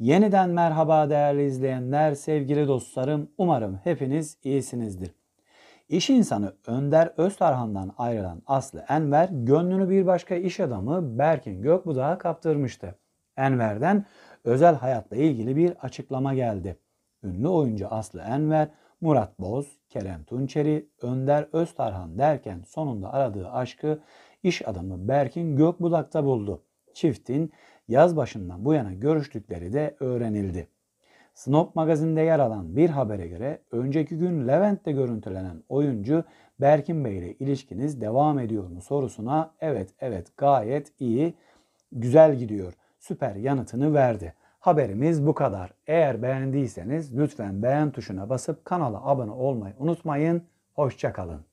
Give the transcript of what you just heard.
Yeniden merhaba değerli izleyenler, sevgili dostlarım. Umarım hepiniz iyisinizdir. İş insanı Önder Öztarhan'dan ayrılan Aslı Enver, gönlünü bir başka iş adamı Berkin Gökbudak'a kaptırmıştı. Enver'den özel hayatla ilgili bir açıklama geldi. Ünlü oyuncu Aslı Enver, Murat Boz, Kerem Tunçeri, Önder Öztarhan derken sonunda aradığı aşkı iş adamı Berkin Gökbulak'ta buldu. Çiftin yaz başından bu yana görüştükleri de öğrenildi. Snop magazinde yer alan bir habere göre önceki gün Levent'te görüntülenen oyuncu Berkin Bey ile ilişkiniz devam ediyor mu sorusuna evet evet gayet iyi güzel gidiyor süper yanıtını verdi. Haberimiz bu kadar. Eğer beğendiyseniz lütfen beğen tuşuna basıp kanala abone olmayı unutmayın. Hoşçakalın.